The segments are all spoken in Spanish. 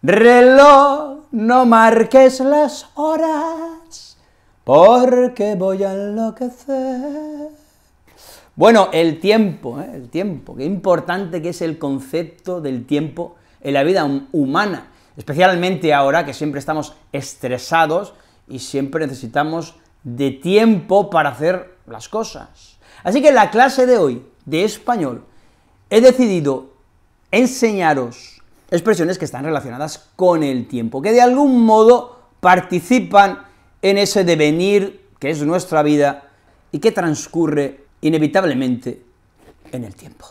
Reloj, no marques las horas, porque voy a enloquecer. Bueno, el tiempo, ¿eh? el tiempo, qué importante que es el concepto del tiempo en la vida humana, especialmente ahora que siempre estamos estresados y siempre necesitamos de tiempo para hacer las cosas. Así que en la clase de hoy de español he decidido enseñaros expresiones que están relacionadas con el tiempo, que de algún modo participan en ese devenir que es nuestra vida y que transcurre inevitablemente en el tiempo.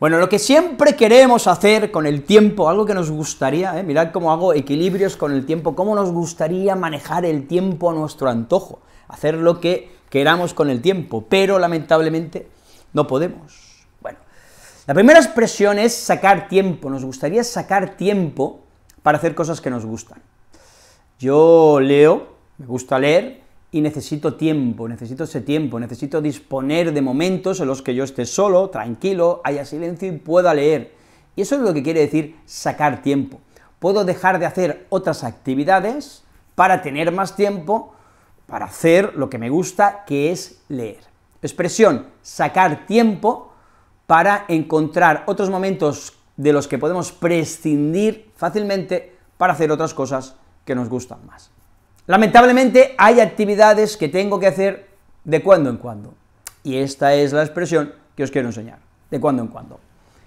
Bueno, lo que siempre queremos hacer con el tiempo, algo que nos gustaría, ¿eh? mirad cómo hago equilibrios con el tiempo, cómo nos gustaría manejar el tiempo a nuestro antojo, hacer lo que queramos con el tiempo, pero lamentablemente no podemos. La primera expresión es sacar tiempo. Nos gustaría sacar tiempo para hacer cosas que nos gustan. Yo leo, me gusta leer y necesito tiempo, necesito ese tiempo, necesito disponer de momentos en los que yo esté solo, tranquilo, haya silencio y pueda leer. Y eso es lo que quiere decir sacar tiempo. Puedo dejar de hacer otras actividades para tener más tiempo para hacer lo que me gusta, que es leer. Expresión, sacar tiempo para encontrar otros momentos de los que podemos prescindir fácilmente para hacer otras cosas que nos gustan más. Lamentablemente hay actividades que tengo que hacer de cuando en cuando. Y esta es la expresión que os quiero enseñar, de cuando en cuando.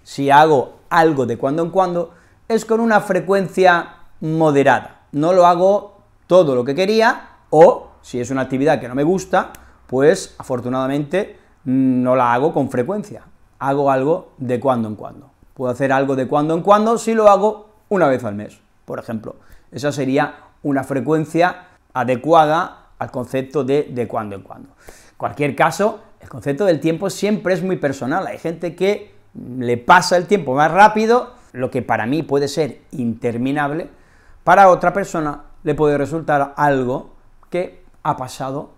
Si hago algo de cuando en cuando, es con una frecuencia moderada. No lo hago todo lo que quería o, si es una actividad que no me gusta, pues afortunadamente no la hago con frecuencia hago algo de cuando en cuando. Puedo hacer algo de cuando en cuando si lo hago una vez al mes, por ejemplo. Esa sería una frecuencia adecuada al concepto de de cuando en cuando. En cualquier caso, el concepto del tiempo siempre es muy personal. Hay gente que le pasa el tiempo más rápido, lo que para mí puede ser interminable, para otra persona le puede resultar algo que ha pasado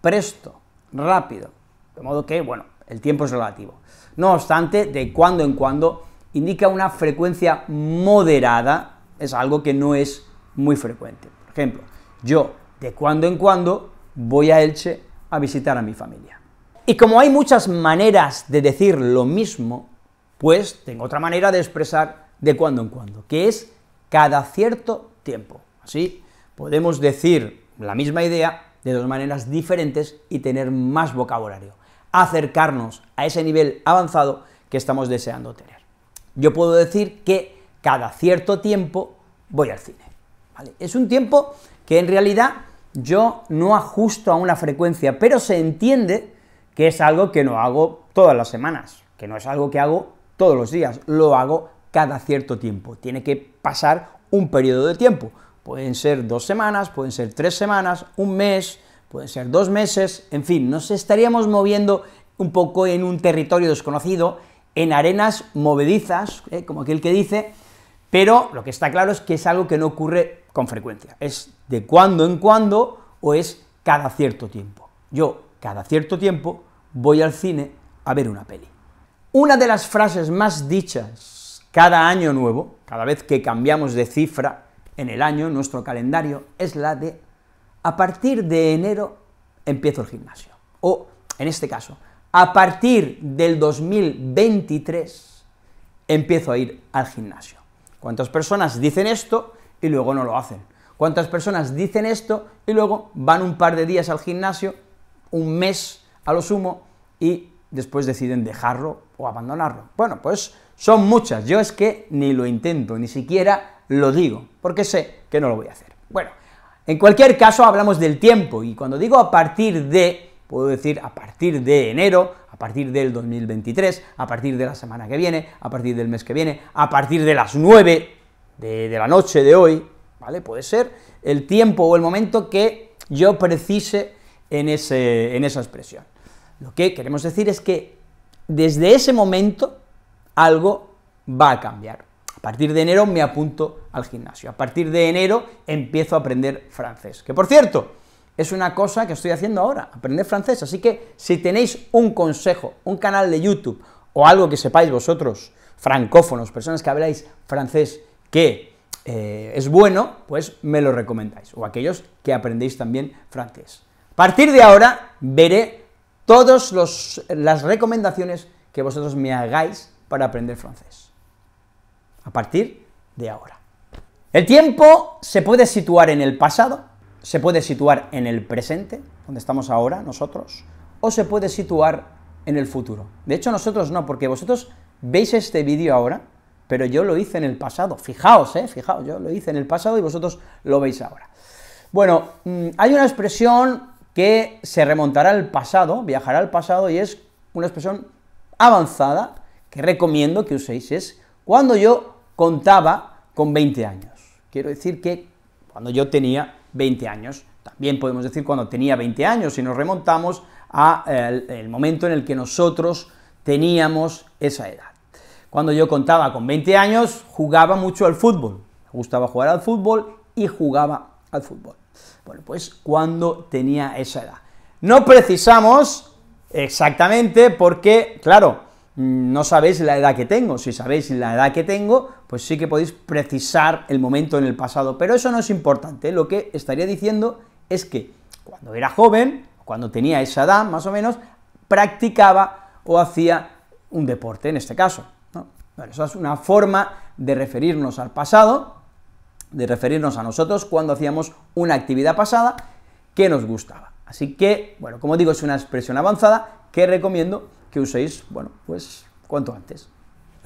presto, rápido. De modo que, bueno, el tiempo es relativo. No obstante, de cuando en cuando indica una frecuencia moderada, es algo que no es muy frecuente. Por ejemplo, yo de cuando en cuando voy a Elche a visitar a mi familia. Y como hay muchas maneras de decir lo mismo, pues tengo otra manera de expresar de cuando en cuando, que es cada cierto tiempo. Así podemos decir la misma idea de dos maneras diferentes y tener más vocabulario acercarnos a ese nivel avanzado que estamos deseando tener. Yo puedo decir que cada cierto tiempo voy al cine. Es un tiempo que en realidad yo no ajusto a una frecuencia, pero se entiende que es algo que no hago todas las semanas, que no es algo que hago todos los días, lo hago cada cierto tiempo. Tiene que pasar un periodo de tiempo. Pueden ser dos semanas, pueden ser tres semanas, un mes, pueden ser dos meses, en fin, nos estaríamos moviendo un poco en un territorio desconocido, en arenas movedizas, eh, como aquel que dice, pero lo que está claro es que es algo que no ocurre con frecuencia, es de cuando en cuando o es cada cierto tiempo. Yo cada cierto tiempo voy al cine a ver una peli. Una de las frases más dichas cada año nuevo, cada vez que cambiamos de cifra en el año, nuestro calendario, es la de a partir de enero empiezo el gimnasio. O, en este caso, a partir del 2023 empiezo a ir al gimnasio. ¿Cuántas personas dicen esto y luego no lo hacen? ¿Cuántas personas dicen esto y luego van un par de días al gimnasio, un mes a lo sumo, y después deciden dejarlo o abandonarlo? Bueno, pues son muchas. Yo es que ni lo intento, ni siquiera lo digo, porque sé que no lo voy a hacer. Bueno, en cualquier caso, hablamos del tiempo, y cuando digo a partir de, puedo decir a partir de enero, a partir del 2023, a partir de la semana que viene, a partir del mes que viene, a partir de las 9 de, la noche de hoy, ¿vale? Puede ser el tiempo o el momento que yo precise en, ese, en esa expresión. Lo que queremos decir es que desde ese momento algo va a cambiar. A partir de enero me apunto al gimnasio. A partir de enero empiezo a aprender francés. Que por cierto, es una cosa que estoy haciendo ahora, aprender francés. Así que si tenéis un consejo, un canal de YouTube o algo que sepáis vosotros, francófonos, personas que habláis francés, que eh, es bueno, pues me lo recomendáis. O aquellos que aprendéis también francés. A partir de ahora veré todas las recomendaciones que vosotros me hagáis para aprender francés a partir de ahora. El tiempo se puede situar en el pasado, se puede situar en el presente, donde estamos ahora nosotros, o se puede situar en el futuro. De hecho, nosotros no, porque vosotros veis este vídeo ahora, pero yo lo hice en el pasado. Fijaos, eh, fijaos, yo lo hice en el pasado y vosotros lo veis ahora. Bueno, mm, hay una expresión que se remontará al pasado, viajará al pasado, y es una expresión avanzada que recomiendo que uséis, es cuando yo contaba con 20 años. Quiero decir que cuando yo tenía 20 años, también podemos decir cuando tenía 20 años, si nos remontamos al eh, momento en el que nosotros teníamos esa edad. Cuando yo contaba con 20 años, jugaba mucho al fútbol, me gustaba jugar al fútbol y jugaba al fútbol. Bueno, pues cuando tenía esa edad. No precisamos exactamente porque, claro, mm, no sabéis la edad que tengo, si sabéis la edad que tengo, pues sí que podéis precisar el momento en el pasado, pero eso no es importante. Lo que estaría diciendo es que cuando era joven, cuando tenía esa edad más o menos, practicaba o hacía un deporte en este caso. ¿no? esa es una forma de referirnos al pasado, de referirnos a nosotros cuando hacíamos una actividad pasada que nos gustaba. Así que, bueno, como digo, es una expresión avanzada que recomiendo que uséis, bueno, pues cuanto antes.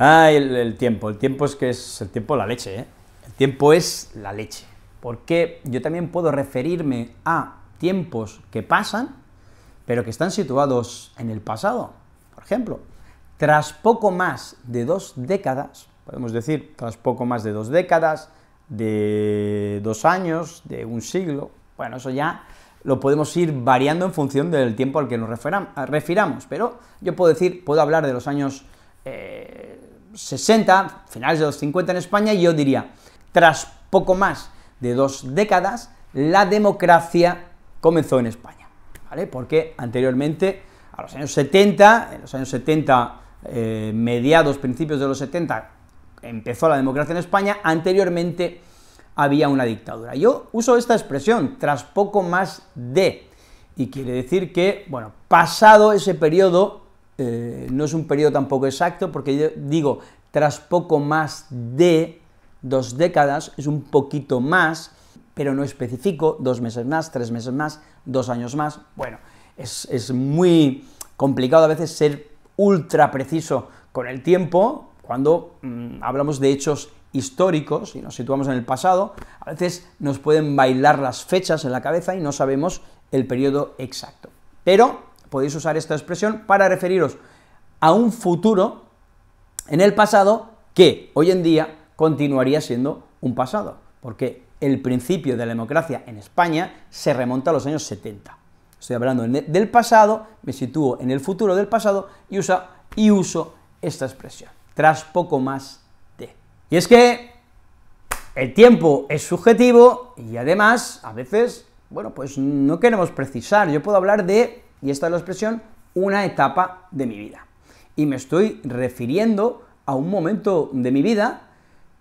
Ah, el, tiempo. El tiempo es que es el tiempo la leche, ¿eh? El tiempo es la leche. Porque yo también puedo referirme a tiempos que pasan, pero que están situados en el pasado. Por ejemplo, tras poco más de dos décadas, podemos decir, tras poco más de dos décadas, de dos años, de un siglo, bueno, eso ya lo podemos ir variando en función del tiempo al que nos refiramos, pero yo puedo decir, puedo hablar de los años eh, 60, finales de los 50 en España, yo diría, tras poco más de dos décadas, la democracia comenzó en España, ¿vale? Porque anteriormente, a los años 70, en los años 70, eh, mediados, principios de los 70, empezó la democracia en España, anteriormente había una dictadura. Yo uso esta expresión, tras poco más de, y quiere decir que, bueno, pasado ese periodo eh, no es un periodo tampoco exacto, porque yo digo, tras poco más de dos décadas, es un poquito más, pero no especifico, dos meses más, tres meses más, dos años más. Bueno, es, muy complicado a veces ser ultra preciso con el tiempo, cuando mm, hablamos de hechos históricos y nos situamos en el pasado, a veces nos pueden bailar las fechas en la cabeza y no sabemos el periodo exacto. Pero podéis usar esta expresión para referiros a un futuro en el pasado que hoy en día continuaría siendo un pasado, porque el principio de la democracia en España se remonta a los años 70. Estoy hablando del pasado, me sitúo en el futuro del pasado y, y uso esta expresión, tras poco más de. Y es que el tiempo es subjetivo y además a veces, bueno, pues no queremos precisar. Yo puedo hablar de y esta es la expresión, una etapa de mi vida. Y me estoy refiriendo a un momento de mi vida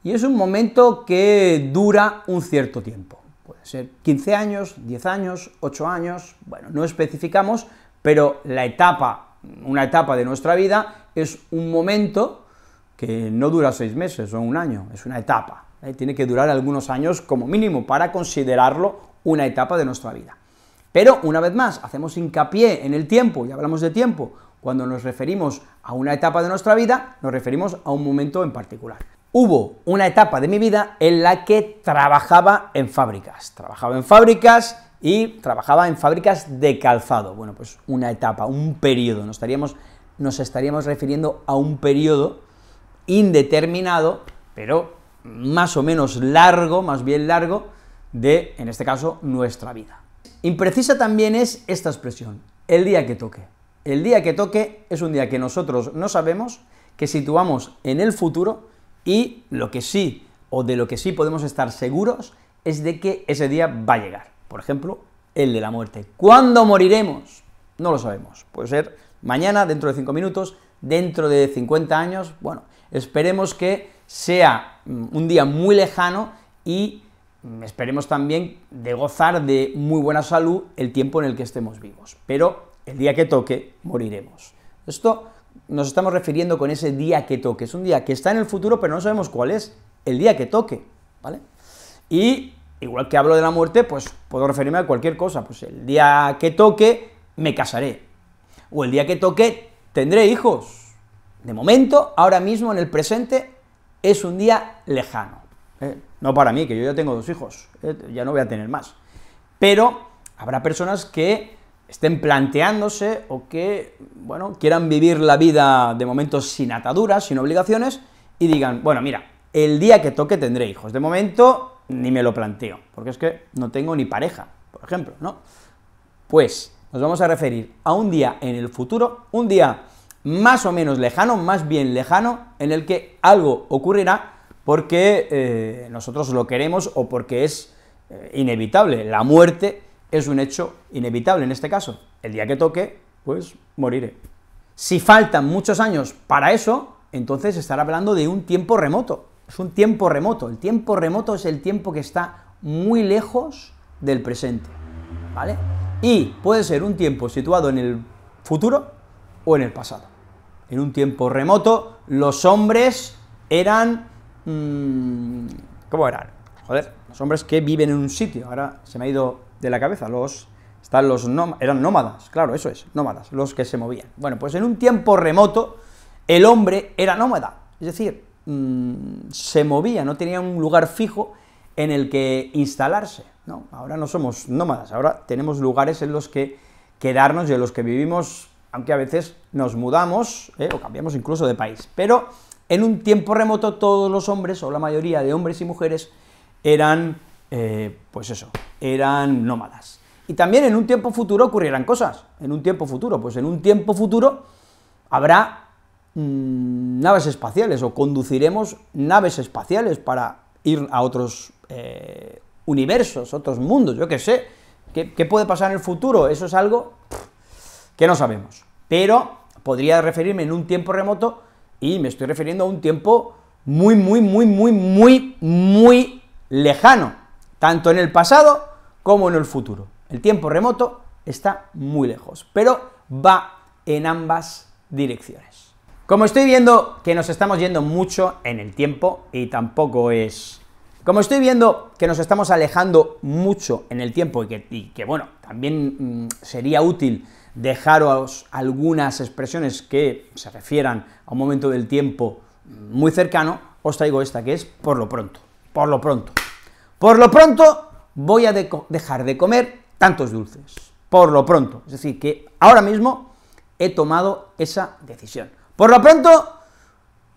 y es un momento que dura un cierto tiempo. Puede ser 15 años, 10 años, 8 años, bueno, no especificamos, pero la etapa, una etapa de nuestra vida es un momento que no dura 6 meses o un año, es una etapa. ¿eh? Tiene que durar algunos años como mínimo para considerarlo una etapa de nuestra vida. Pero, una vez más, hacemos hincapié en el tiempo, y hablamos de tiempo, cuando nos referimos a una etapa de nuestra vida, nos referimos a un momento en particular. Hubo una etapa de mi vida en la que trabajaba en fábricas. Trabajaba en fábricas y trabajaba en fábricas de calzado. Bueno, pues una etapa, un periodo. Nos estaríamos, nos estaríamos refiriendo a un periodo indeterminado, pero más o menos largo, más bien largo, de, en este caso, nuestra vida. Imprecisa también es esta expresión, el día que toque. El día que toque es un día que nosotros no sabemos, que situamos en el futuro y lo que sí o de lo que sí podemos estar seguros es de que ese día va a llegar. Por ejemplo, el de la muerte. ¿Cuándo moriremos? No lo sabemos. Puede ser mañana, dentro de 5 minutos, dentro de 50 años. Bueno, esperemos que sea mm, un día muy lejano y esperemos también de gozar de muy buena salud el tiempo en el que estemos vivos, pero el día que toque moriremos. Esto nos estamos refiriendo con ese día que toque, es un día que está en el futuro, pero no sabemos cuál es, el día que toque, ¿vale? Y igual que hablo de la muerte, pues puedo referirme a cualquier cosa, pues el día que toque me casaré, o el día que toque tendré hijos. De momento, ahora mismo, en el presente, es un día lejano. ¿eh? No para mí, que yo ya tengo dos hijos, eh, ya no voy a tener más. Pero habrá personas que estén planteándose o que, bueno, quieran vivir la vida de momento sin ataduras, sin obligaciones, y digan, bueno, mira, el día que toque tendré hijos. De momento ni me lo planteo, porque es que no tengo ni pareja, por ejemplo, ¿no? Pues nos vamos a referir a un día en el futuro, un día más o menos lejano, más bien lejano, en el que algo ocurrirá porque eh, nosotros lo queremos o porque es eh, inevitable. La muerte es un hecho inevitable en este caso. El día que toque, pues moriré. Si faltan muchos años para eso, entonces estará hablando de un tiempo remoto. Es un tiempo remoto. El tiempo remoto es el tiempo que está muy lejos del presente, ¿vale? Y puede ser un tiempo situado en el futuro o en el pasado. En un tiempo remoto, los hombres eran Mmm, ¿Cómo eran? Joder, los hombres que viven en un sitio. Ahora se me ha ido de la cabeza. Los. Están los nómadas, eran nómadas, claro, eso es, nómadas, los que se movían. Bueno, pues en un tiempo remoto, el hombre era nómada, es decir, mm, se movía, no tenía un lugar fijo en el que instalarse. ¿no? Ahora no somos nómadas, ahora tenemos lugares en los que quedarnos y en los que vivimos, aunque a veces nos mudamos ¿eh? o cambiamos incluso de país. Pero en un tiempo remoto todos los hombres, o la mayoría de hombres y mujeres, eran, eh, pues eso, eran nómadas. Y también en un tiempo futuro ocurrirán cosas, en un tiempo futuro, pues en un tiempo futuro habrá mm, naves espaciales o conduciremos naves espaciales para ir a otros eh, universos, otros mundos, yo qué sé. ¿Qué, puede pasar en el futuro? Eso es algo que no sabemos. Pero podría referirme en un tiempo remoto y me estoy refiriendo a un tiempo muy, muy, muy, muy, muy, muy lejano, tanto en el pasado como en el futuro. El tiempo remoto está muy lejos, pero va en ambas direcciones. Como estoy viendo que nos estamos yendo mucho en el tiempo y tampoco es... Como estoy viendo que nos estamos alejando mucho en el tiempo y que, bueno, también mm, sería útil dejaros algunas expresiones que se refieran a un momento del tiempo muy cercano, os traigo esta que es por lo pronto, por lo pronto. Por lo pronto voy a dejar de comer tantos dulces, por lo pronto. Es decir, que ahora mismo he tomado esa decisión. Por lo pronto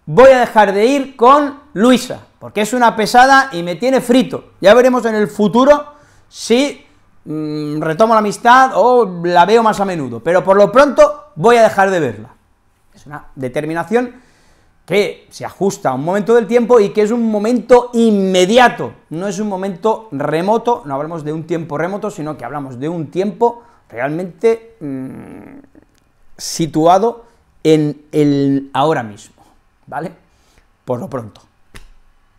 voy a dejar de ir con Luisa, porque es una pesada y me tiene frito. Ya veremos en el futuro si Mm, retomo la amistad o la veo más a menudo, pero por lo pronto voy a dejar de verla. Es una determinación que se ajusta a un momento del tiempo y que es un momento inmediato, no es un momento remoto, no hablamos de un tiempo remoto, sino que hablamos de un tiempo realmente mm, situado en el ahora mismo, ¿vale? Por lo pronto.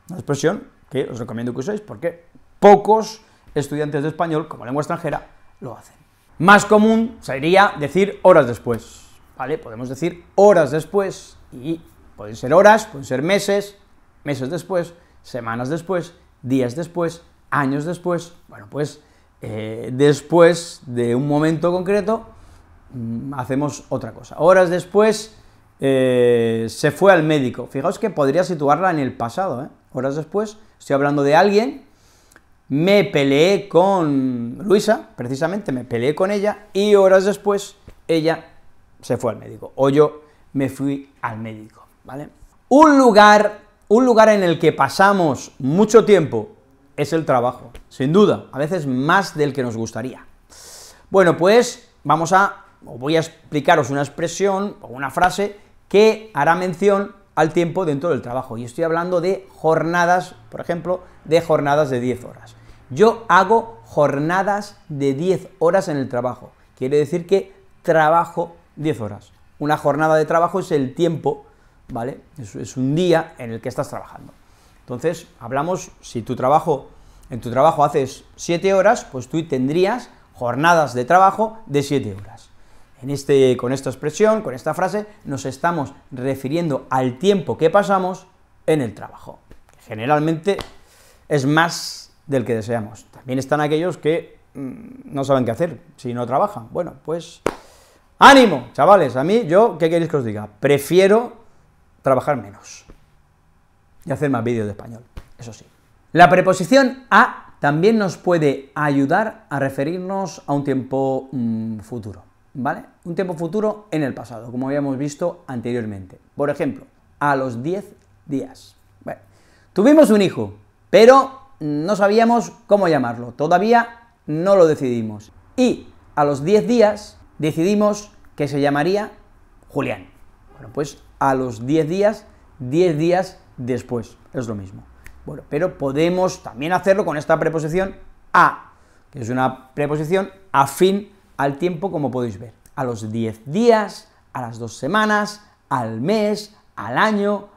Una expresión que os recomiendo que uséis porque pocos estudiantes de español como lengua extranjera lo hacen. Más común sería decir horas después, ¿vale? Podemos decir horas después y pueden ser horas, pueden ser meses, meses después, semanas después, días después, años después, bueno, pues eh, después de un momento concreto mm, hacemos otra cosa. Horas después eh, se fue al médico. Fijaos que podría situarla en el pasado, ¿eh? Horas después estoy hablando de alguien me peleé con Luisa, precisamente, me peleé con ella y horas después ella se fue al médico o yo me fui al médico, ¿vale? Un lugar, un lugar en el que pasamos mucho tiempo es el trabajo, sin duda, a veces más del que nos gustaría. Bueno, pues vamos a, voy a explicaros una expresión o una frase que hará mención al tiempo dentro del trabajo. Y estoy hablando de jornadas, por ejemplo, de jornadas de 10 horas. Yo hago jornadas de 10 horas en el trabajo. Quiere decir que trabajo 10 horas. Una jornada de trabajo es el tiempo, ¿vale? Es, un día en el que estás trabajando. Entonces, hablamos, si tu trabajo, en tu trabajo haces 7 horas, pues tú tendrías jornadas de trabajo de 7 horas este, con esta expresión, con esta frase, nos estamos refiriendo al tiempo que pasamos en el trabajo. Generalmente es más del que deseamos. También están aquellos que mm, no saben qué hacer si no trabajan. Bueno, pues ánimo, chavales. A mí, yo, ¿qué queréis que os diga? Prefiero trabajar menos y hacer más vídeos de español, eso sí. La preposición a también nos puede ayudar a referirnos a un tiempo mm, futuro. ¿vale? Un tiempo futuro en el pasado, como habíamos visto anteriormente. Por ejemplo, a los 10 días. tuvimos un hijo, pero no sabíamos cómo llamarlo, todavía no lo decidimos. Y a los 10 días decidimos que se llamaría Julián. Bueno, pues a los 10 días, 10 días después, es lo mismo. Bueno, pero podemos también hacerlo con esta preposición a, que es una preposición afín al tiempo como podéis ver, a los 10 días, a las dos semanas, al mes, al año,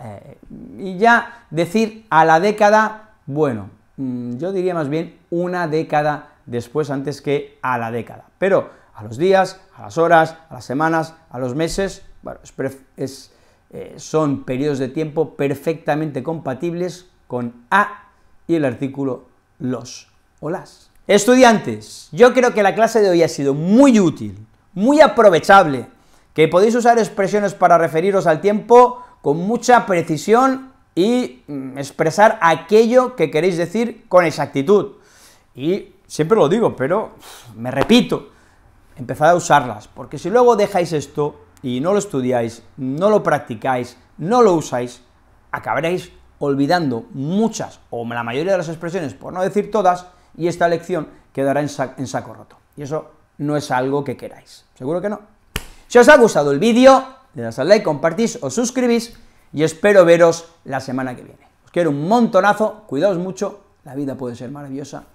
eh, y ya decir a la década, bueno, mm, yo diría más bien una década después antes que a la década. Pero a los días, a las horas, a las semanas, a los meses, bueno, eh, son periodos de tiempo perfectamente compatibles con a y el artículo los o las. Estudiantes, yo creo que la clase de hoy ha sido muy útil, muy aprovechable, que podéis usar expresiones para referiros al tiempo con mucha precisión y mm, expresar aquello que queréis decir con exactitud. Y siempre lo digo, pero me repito, empezad a usarlas, porque si luego dejáis esto y no lo estudiáis, no lo practicáis, no lo usáis, acabaréis olvidando muchas o la mayoría de las expresiones, por no decir todas, y esta lección quedará en, saco roto. Y eso no es algo que queráis, seguro que no. Si os ha gustado el vídeo, le das al like, compartís, os suscribís y espero veros la semana que viene. Os quiero un montonazo, cuidaos mucho, la vida puede ser maravillosa